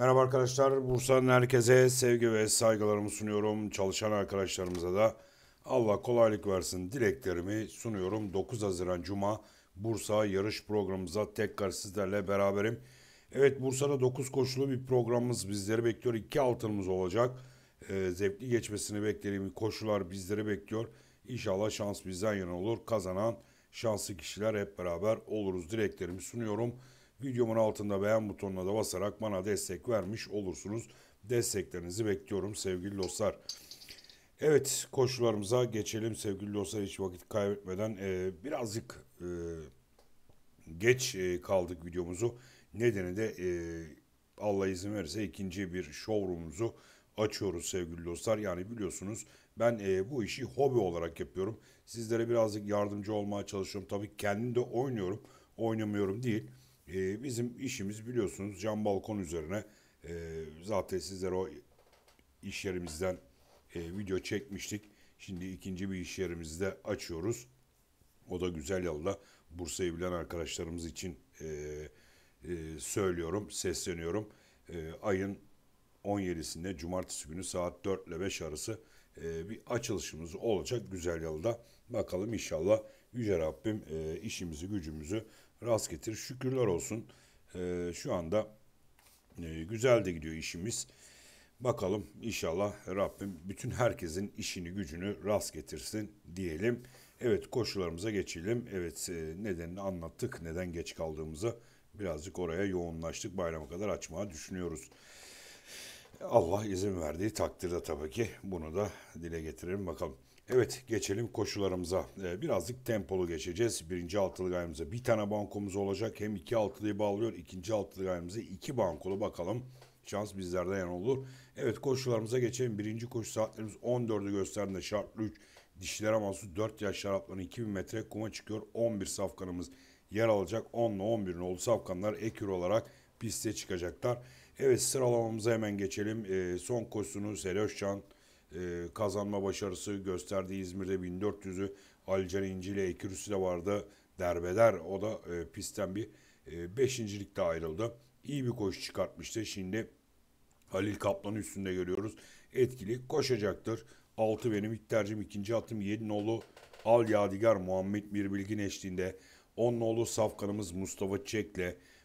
Merhaba arkadaşlar. Bursa'nın herkese sevgi ve saygılarımı sunuyorum. Çalışan arkadaşlarımıza da Allah kolaylık versin dileklerimi sunuyorum. 9 Haziran Cuma Bursa yarış programımıza tekrar sizlerle beraberim. Evet Bursa'da 9 koşulu bir programımız bizleri bekliyor. 2 altınımız olacak. Ee, zevkli geçmesini beklediğim koşular bizleri bekliyor. İnşallah şans bizden yana olur. Kazanan şanslı kişiler hep beraber oluruz dileklerimi sunuyorum. Videomun altında beğen butonuna da basarak bana destek vermiş olursunuz. Desteklerinizi bekliyorum sevgili dostlar. Evet koşularımıza geçelim sevgili dostlar hiç vakit kaybetmeden e, birazcık e, geç e, kaldık videomuzu. Nedeni de e, Allah izin verirse ikinci bir showroom'umuzu açıyoruz sevgili dostlar. Yani biliyorsunuz ben e, bu işi hobi olarak yapıyorum. Sizlere birazcık yardımcı olmaya çalışıyorum. Tabii kendim de oynuyorum, oynamıyorum değil. E, bizim işimiz biliyorsunuz cam balkon üzerine e, zaten sizlere o iş yerimizden e, video çekmiştik. Şimdi ikinci bir iş yerimizi de açıyoruz. O da güzel yolda. Bursa'yı bilen arkadaşlarımız için e, e, söylüyorum, sesleniyorum. E, ayın 17'sinde Cumartesi günü saat 4 ile 5 arası e, bir açılışımız olacak güzel yolda. Bakalım inşallah Yüce Rabbim e, işimizi gücümüzü rast getir. Şükürler olsun. E, şu anda e, güzel de gidiyor işimiz. Bakalım inşallah Rabbim bütün herkesin işini gücünü rast getirsin diyelim. Evet koşularımıza geçelim. Evet e, nedenini anlattık. Neden geç kaldığımızı birazcık oraya yoğunlaştık. Bayrama kadar açmaya düşünüyoruz. Allah izin verdiği takdirde tabii ki bunu da dile getirelim bakalım. Evet geçelim koşularımıza. Ee, birazcık tempolu geçeceğiz. Birinci altılı gayrımıza bir tane bankomuz olacak. Hem iki altılıyı bağlıyor. ikinci altılı gayrımıza iki bankolu bakalım. Şans bizlerden yan olur. Evet koşularımıza geçelim. Birinci koşu saatlerimiz 14'ü gösterdiğinde şartlı 3. Dişilere mahsus 4 yaş şarapların 2000 metre kuma çıkıyor. 11 safkanımız yer alacak. 10 ile 11 oldu safkanlar ekür olarak piste çıkacaklar. Evet sıralamamıza hemen geçelim. Ee, son koşusunu Seloşcan e, kazanma başarısı gösterdi. İzmir'de 1400'ü Alican İnci ile ekürüsü de vardı. Derbeder o da e, pistten bir e, beşincilikte ayrıldı. İyi bir koşu çıkartmıştı. Şimdi Halil Kaplan'ı üstünde görüyoruz. Etkili koşacaktır. 6 benim ilk tercihim. ikinci atım 7 nolu Al Yadigar Muhammed Mirbilgin eşliğinde. 10 nolu safkanımız Mustafa Çek'le.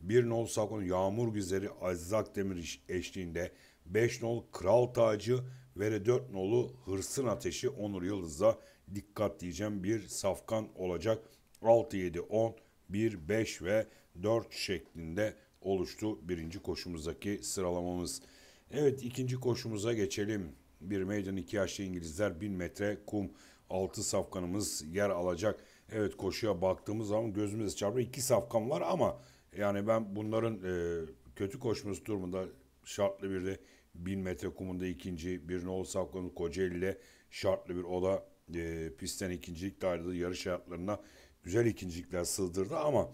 1 nolu safkan Yağmur Güzeli Aziz Akdemir eşliğinde. 5 nolu Kral Tacı Vere dört nolu hırsın ateşi Onur Yıldız'da dikkat diyeceğim bir safkan olacak. 6, 7, 10, 1, 5 ve 4 şeklinde oluştu birinci koşumuzdaki sıralamamız. Evet ikinci koşumuza geçelim. Bir meydan iki yaşlı İngilizler 1000 metre kum altı safkanımız yer alacak. Evet koşuya baktığımız zaman gözümüz çarpıyor. iki safkan var ama yani ben bunların e, kötü koşması durumunda şartlı bir de 1000 metre kumunda ikinci, bir Noğul Safkan'ın Kocaeli şartlı bir oda e, pistten ikincilikle ayrıldı. Yarış hayatlarına güzel ikincilikler sığdırdı ama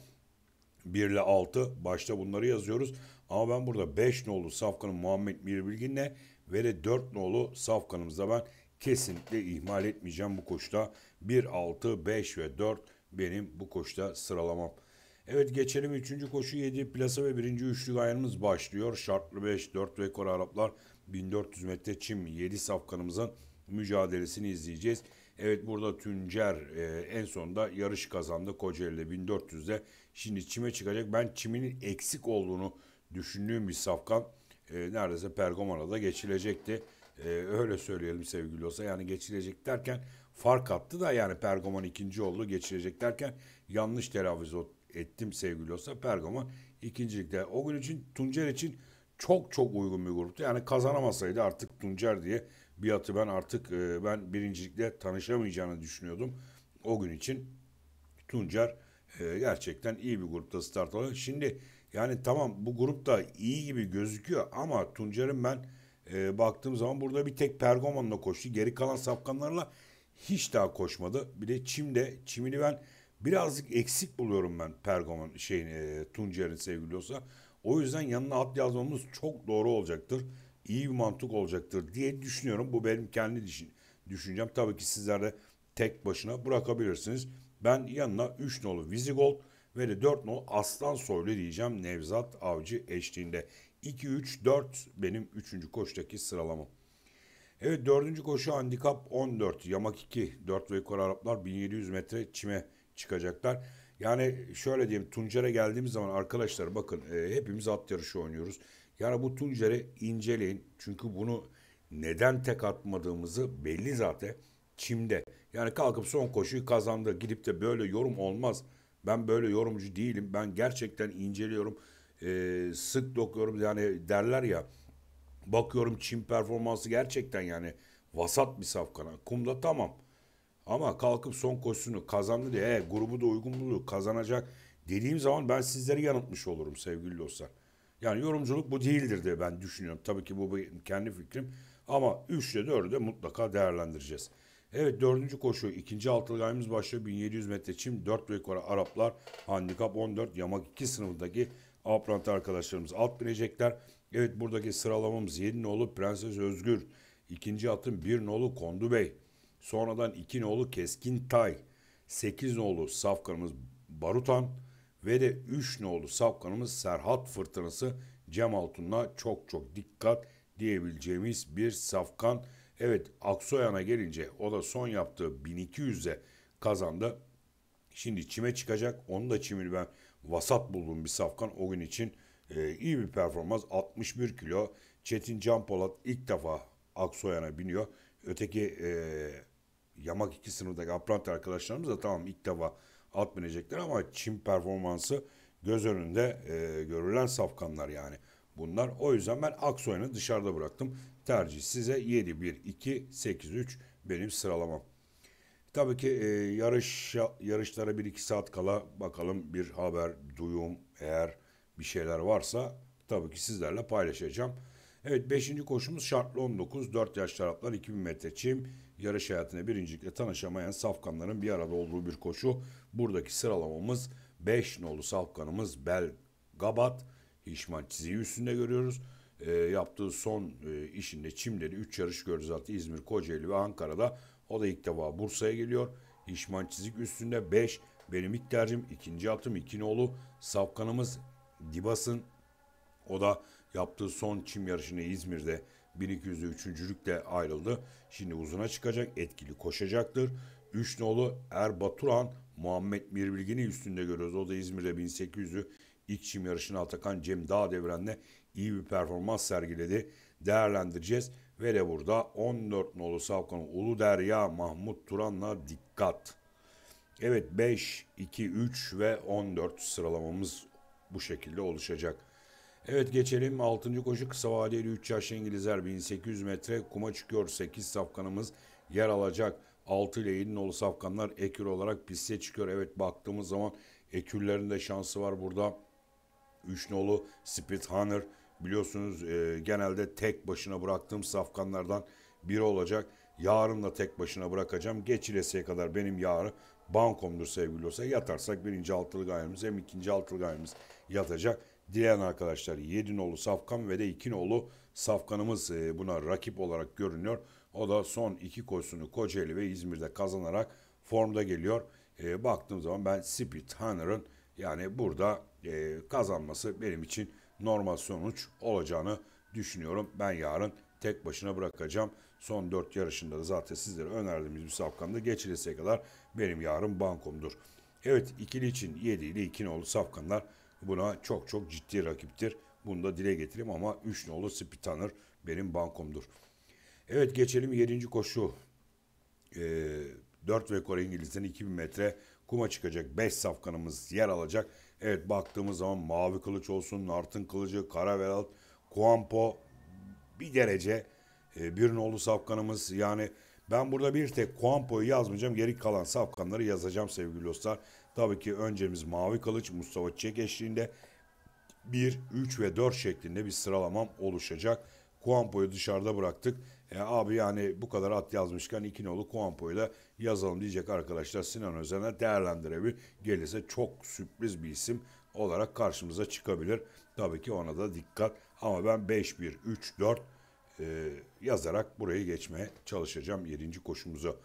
1 ile 6 başta bunları yazıyoruz. Ama ben burada 5 nolu Safkan'ın Muhammed Mirbilgin'le ve de 4 nolu Safkan'ımızda ben kesinlikle ihmal etmeyeceğim bu koşuda 1, 6, 5 ve 4 benim bu koşuda sıralamam. Evet geçelim üçüncü koşu 7 plasa ve birinci üçlük ayarımız başlıyor. Şartlı 5, 4 ve Kore Araplar 1400 metre çim 7 safkanımızın mücadelesini izleyeceğiz. Evet burada Tüncer e, en sonunda yarış kazandı Kocaeli'de 1400'de. Şimdi çime çıkacak. Ben çiminin eksik olduğunu düşündüğüm bir safkan e, neredeyse Pergamon'a da geçilecekti. E, öyle söyleyelim sevgili olsa. Yani geçilecek derken fark attı da yani Pergamon ikinci oldu geçilecek derken yanlış telaffuz ettim sevgili olsa Pergama ikincilikte. O gün için Tuncer için çok çok uygun bir gruptu. Yani kazanamasaydı artık Tuncer diye bir atı ben artık e, ben birincilikle tanışamayacağını düşünüyordum. O gün için Tuncer e, gerçekten iyi bir grupta start alıyor. Şimdi yani tamam bu grupta iyi gibi gözüküyor ama Tuncer'in ben e, baktığım zaman burada bir tek Pergamon'la koştu. Geri kalan sapkanlarla hiç daha koşmadı. Bir de Çim'de Çim'ini ben Birazcık eksik buluyorum ben Pergamon şeyin e, Tuncer'in sevgili olsa. O yüzden yanına at yazmamız çok doğru olacaktır. İyi bir mantık olacaktır diye düşünüyorum. Bu benim kendi düşün, düşüncem. Tabii ki sizler de tek başına bırakabilirsiniz. Ben yanına 3 nolu Vizigold ve de 4 nolu Aslan Soylu diyeceğim Nevzat Avcı eşliğinde. 2-3-4 benim 3. koştaki sıralamam. Evet 4. koşu handikap 14. Yamak 2. 4 ve yukarı Araplar 1700 metre çime çıkacaklar. Yani şöyle diyeyim Tuncer'e geldiğimiz zaman arkadaşlar bakın e, hepimiz at yarışı oynuyoruz. Yani bu Tuncer'i inceleyin. Çünkü bunu neden tek atmadığımızı belli zaten çimde. Yani kalkıp son koşuyu kazandı gidip de böyle yorum olmaz. Ben böyle yorumcu değilim. Ben gerçekten inceliyorum. E, sık dokuyorum yani derler ya. Bakıyorum çim performansı gerçekten yani vasat bir safkana. Kumda tamam. Ama kalkıp son koşusunu kazandı diye e, grubu da uygun buldu kazanacak dediğim zaman ben sizleri yanıltmış olurum sevgili dostlar. Yani yorumculuk bu değildir diye ben düşünüyorum. Tabii ki bu kendi fikrim ama 3 ile 4'ü de mutlaka değerlendireceğiz. Evet dördüncü koşu ikinci altılı ayımız başlıyor 1700 metre çim 4 ve yukarı Araplar handikap 14 yamak 2 sınıfındaki Aprant arkadaşlarımız alt binecekler. Evet buradaki sıralamamız 7 nolu Prenses Özgür. ikinci atın 1 nolu Kondu Bey. Sonradan iki nolu Keskin Tay, sekiz nolu safkanımız Barutan ve de üç nolu safkanımız Serhat Fırtınası Cem Altun'la çok çok dikkat diyebileceğimiz bir safkan. Evet Aksoyan'a gelince o da son yaptığı 1200'e kazandı. Şimdi çime çıkacak. Onun da çimini ben vasat bulduğum bir safkan. O gün için e, iyi bir performans. 61 kilo. Çetin Can Polat ilk defa Aksoyan'a biniyor. Öteki e, yamak iki sınıftaki apprenti arkadaşlarımız da tamam ilk defa at binecekler ama Çin performansı göz önünde e, görülen safkanlar yani. Bunlar o yüzden ben Aksoy'unu dışarıda bıraktım. Tercih size 7-1-2-8-3 benim sıralamam. Tabii ki e, yarış yarışlara 1-2 saat kala bakalım bir haber, duyum eğer bir şeyler varsa tabii ki sizlerle paylaşacağım. Evet 5. koşumuz şartlı 19, 4 yaş taraflar 2000 metre çim, yarış hayatına birincilikle tanışamayan safkanların bir arada olduğu bir koşu. Buradaki sıralamamız 5 nolu safkanımız Bel Gabat Hişman çiziyi üstünde görüyoruz. E, yaptığı son e, işinde Çimleri 3 yarış gördü zaten İzmir, Kocaeli ve Ankara'da. O da ilk defa Bursa'ya geliyor. Hişman çizik üstünde 5 benim ilk tercihim ikinci atım nolu Safkanımız Dibas'ın o da yaptığı son çim yarışını İzmir'de 1200'de üçüncülükle ayrıldı. Şimdi uzuna çıkacak, etkili koşacaktır. 3 nolu Er Baturan, Muhammed Mirbilgin'i üstünde görüyoruz. O da İzmir'de 1800'ü ilk çim yarışına Atakan Cem Dağ devrenle iyi bir performans sergiledi. Değerlendireceğiz. Ve de burada 14 nolu Savkan'ın Ulu Derya Mahmut Turan'la dikkat. Evet 5, 2, 3 ve 14 sıralamamız bu şekilde oluşacak. Evet geçelim 6. koşu kısa vadeli 3 yaşlı İngilizler 1800 metre kuma çıkıyor. 8 safkanımız yer alacak. 6 ile 7 nolu safkanlar ekür olarak piste çıkıyor. Evet baktığımız zaman ekürlerin de şansı var burada. 3 nolu Spirit Hunter biliyorsunuz e, genelde tek başına bıraktığım safkanlardan biri olacak. Yarın da tek başına bırakacağım. Geç ilesiye kadar benim yarı bankomdur sevgili olsa. Yatarsak birinci altılı gayemiz hem ikinci altılı gayemiz yatacak. Dileyen arkadaşlar Yedinoğlu Safkan ve de İkinoğlu Safkan'ımız e, buna rakip olarak görünüyor. O da son iki koşusunu Kocaeli ve İzmir'de kazanarak formda geliyor. E, baktığım zaman ben Spirit Hunter'ın yani burada e, kazanması benim için normal sonuç olacağını düşünüyorum. Ben yarın tek başına bırakacağım. Son dört yarışında da zaten sizlere önerdiğimiz bir safkanda geçilesiye kadar benim yarın bankomdur. Evet ikili için 7 ile 2 nolu safkanlar buna çok çok ciddi rakiptir. Bunu da dile getireyim ama 3 nolu Spitanır benim bankomdur. Evet geçelim 7. koşu. Ee, 4 ve Kore İngiliz'den 2000 metre kuma çıkacak. 5 safkanımız yer alacak. Evet baktığımız zaman mavi kılıç olsun, nartın kılıcı, kara velalt, kuampo bir derece e, bir nolu safkanımız yani ben burada bir tek Kuampo'yu yazmayacağım. Geri kalan safkanları yazacağım sevgili dostlar. Tabii ki öncemiz Mavi Kılıç Mustafa Çiçek eşliğinde 1, 3 ve 4 şeklinde bir sıralamam oluşacak. Kuampo'yu dışarıda bıraktık. E, abi yani bu kadar at yazmışken iki nolu Kuampo'yu da yazalım diyecek arkadaşlar. Sinan Özen'e değerlendirebilir. Gelirse çok sürpriz bir isim olarak karşımıza çıkabilir. Tabii ki ona da dikkat. Ama ben 5-1-3-4 e, yazarak burayı geçmeye çalışacağım 7. koşumuzu.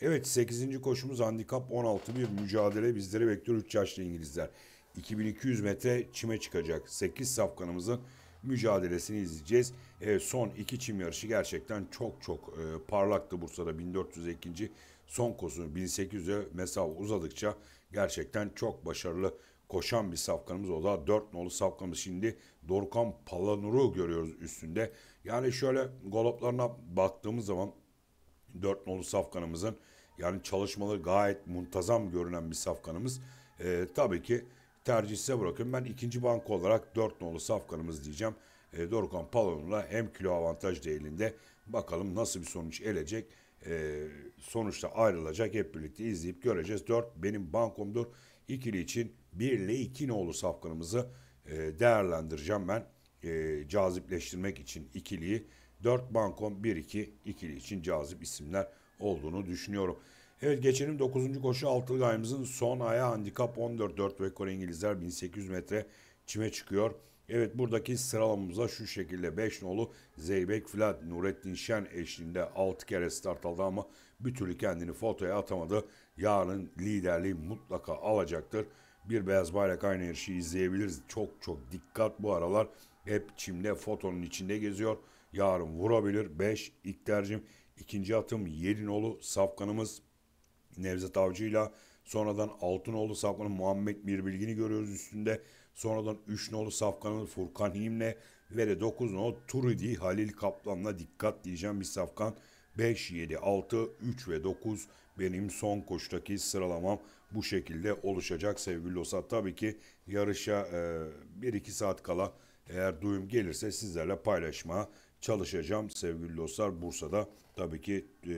Evet 8. koşumuz handikap 16 bir mücadele bizleri bekliyor 3 yaşlı İngilizler. 2200 metre çime çıkacak. 8 safkanımızın mücadelesini izleyeceğiz. Evet, son iki çim yarışı gerçekten çok çok e, parlaktı Bursa'da 1402. Son koşu 1800'e mesafe uzadıkça gerçekten çok başarılı koşan bir safkanımız o da 4 nolu safkanımız şimdi Dorkan Palanur'u görüyoruz üstünde. Yani şöyle goloplarına baktığımız zaman Dört nolu safkanımızın yani çalışmaları gayet muntazam görünen bir safkanımız. E, tabii ki tercih size bırakıyorum. Ben ikinci banka olarak dört nolu safkanımız diyeceğim. E, ee, Dorukan Palon'la hem kilo avantaj değilinde bakalım nasıl bir sonuç elecek. E, sonuçta ayrılacak hep birlikte izleyip göreceğiz. Dört benim bankomdur. İkili için bir ile iki nolu safkanımızı e, değerlendireceğim ben. E, cazipleştirmek için ikiliyi 4 Bankom 1-2 ikili için cazip isimler olduğunu düşünüyorum. Evet geçelim 9. koşu altılı gayımızın son aya handikap 14 4 rekor İngilizler 1800 metre çime çıkıyor. Evet buradaki sıralamamıza şu şekilde 5 nolu Zeybek Flat Nurettin Şen eşliğinde 6 kere start aldı ama bir türlü kendini fotoya atamadı. Yarın liderliği mutlaka alacaktır. Bir beyaz bayrak aynı yarışı izleyebiliriz. Çok çok dikkat bu aralar hep çimde fotonun içinde geziyor yarın vurabilir. 5 ilk tercihim. ikinci atım Yelinoğlu safkanımız Nevzat Avcı ile. sonradan Altınoğlu safkanı Muhammed Mirbilgin'i görüyoruz üstünde. Sonradan 3 nolu safkanımız Furkan Him'le ve de 9 nolu Turidi Halil Kaplan'la dikkat diyeceğim bir safkan. 5, 7, 6, 3 ve 9 benim son koştaki sıralamam bu şekilde oluşacak sevgili dostlar. Tabii ki yarışa e, 1-2 saat kala eğer duyum gelirse sizlerle paylaşma çalışacağım sevgili dostlar. Bursa'da tabii ki e,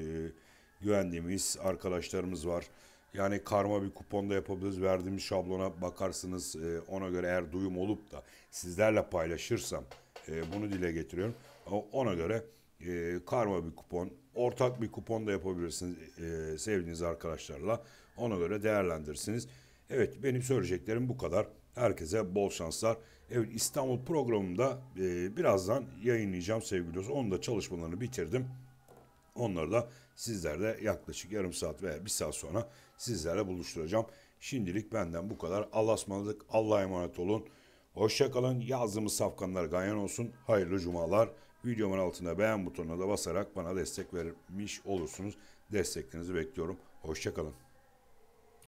güvendiğimiz arkadaşlarımız var. Yani karma bir kupon da yapabiliriz. Verdiğimiz şablona bakarsınız. E, ona göre eğer duyum olup da sizlerle paylaşırsam e, bunu dile getiriyorum. Ama ona göre e, karma bir kupon, ortak bir kupon da yapabilirsiniz e, sevdiğiniz arkadaşlarla. Ona göre değerlendirsiniz Evet benim söyleyeceklerim bu kadar. Herkese bol şanslar. Evet İstanbul programımda e, birazdan yayınlayacağım sevgili dostlar. Onun da çalışmalarını bitirdim. Onları da sizlerle yaklaşık yarım saat veya bir saat sonra sizlerle buluşturacağım. Şimdilik benden bu kadar. Allah'a ısmarladık. Allah'a emanet olun. Hoşçakalın. Yazdığımız safkanlar ganyan olsun. Hayırlı cumalar. Videomun altına beğen butonuna da basarak bana destek vermiş olursunuz. Desteklerinizi bekliyorum. Hoşçakalın.